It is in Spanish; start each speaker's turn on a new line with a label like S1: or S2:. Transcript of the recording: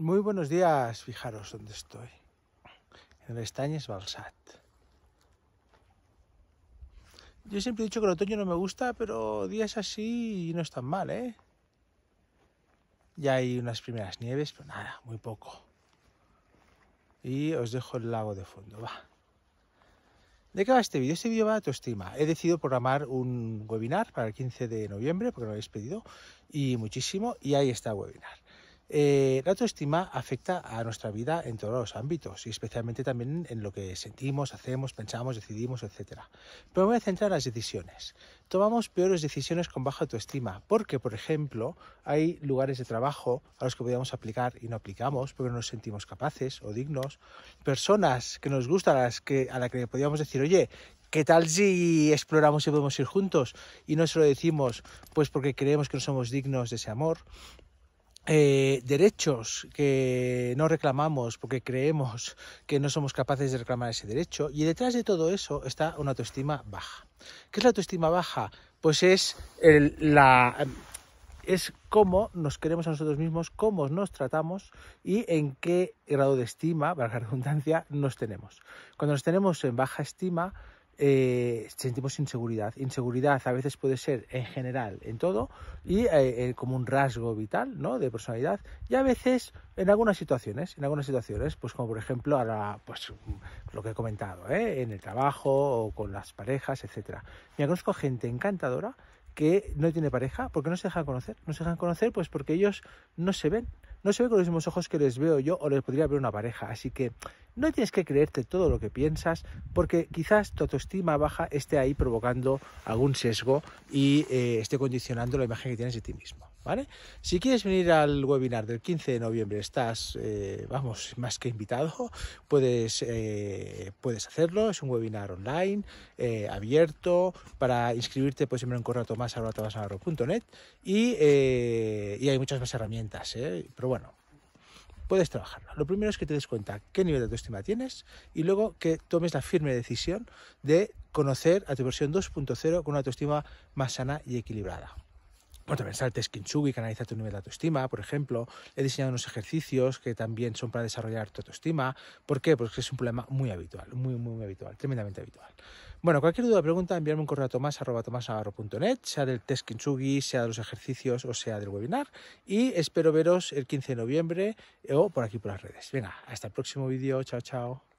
S1: Muy buenos días, fijaros dónde estoy. En el Estañes Balsat. Yo siempre he dicho que el otoño no me gusta, pero días así no están mal, ¿eh? Ya hay unas primeras nieves, pero nada, muy poco. Y os dejo el lago de fondo, va. ¿De qué va este vídeo? Este vídeo va a tu estima. He decidido programar un webinar para el 15 de noviembre, porque lo habéis pedido, y muchísimo, y ahí está el webinar. Eh, la autoestima afecta a nuestra vida en todos los ámbitos y especialmente también en lo que sentimos, hacemos, pensamos, decidimos, etc. Pero me voy a centrar en las decisiones. Tomamos peores decisiones con baja autoestima porque, por ejemplo, hay lugares de trabajo a los que podríamos aplicar y no aplicamos porque no nos sentimos capaces o dignos. Personas que nos gustan, a las que, a la que podíamos decir, oye, ¿Qué tal si exploramos y podemos ir juntos? Y no se lo decimos pues porque creemos que no somos dignos de ese amor. Eh, derechos que no reclamamos porque creemos que no somos capaces de reclamar ese derecho y detrás de todo eso está una autoestima baja. ¿Qué es la autoestima baja? Pues es la es cómo nos queremos a nosotros mismos, cómo nos tratamos y en qué grado de estima, para la redundancia, nos tenemos. Cuando nos tenemos en baja estima, eh, sentimos inseguridad. Inseguridad a veces puede ser en general, en todo, y eh, eh, como un rasgo vital, ¿no? De personalidad. Y a veces, en algunas situaciones, en algunas situaciones, pues como por ejemplo, ahora, pues lo que he comentado, en el trabajo o con las parejas, etcétera. Me conozco gente encantadora que no tiene pareja porque no se dejan conocer. No se dejan conocer, pues porque ellos no se ven no se ve con los mismos ojos que les veo yo o les podría ver una pareja. Así que no tienes que creerte todo lo que piensas porque quizás tu autoestima baja esté ahí provocando algún sesgo y eh, esté condicionando la imagen que tienes de ti mismo. ¿Vale? Si quieres venir al webinar del 15 de noviembre, estás, eh, vamos, más que invitado, puedes, eh, puedes hacerlo, es un webinar online, abierto, para inscribirte pues siempre un correo a tomás.net y y hay muchas más herramientas, ¿eh? pero bueno, puedes trabajar Lo primero es que te des cuenta qué nivel de autoestima tienes y luego que tomes la firme decisión de conocer a tu versión 2.0 con una autoestima más sana y equilibrada. Bueno, también está el test Kintsugi que analiza tu nivel de autoestima, por ejemplo. He diseñado unos ejercicios que también son para desarrollar tu autoestima. ¿Por qué? Porque es un problema muy habitual, muy, muy, habitual, tremendamente habitual. Bueno, cualquier duda o pregunta, enviarme un correo a tomásagaro.net, sea del test Kintsugi, sea de los ejercicios o sea del webinar. Y espero veros el 15 de noviembre eh, o por aquí por las redes. Venga, hasta el próximo vídeo. Chao, chao.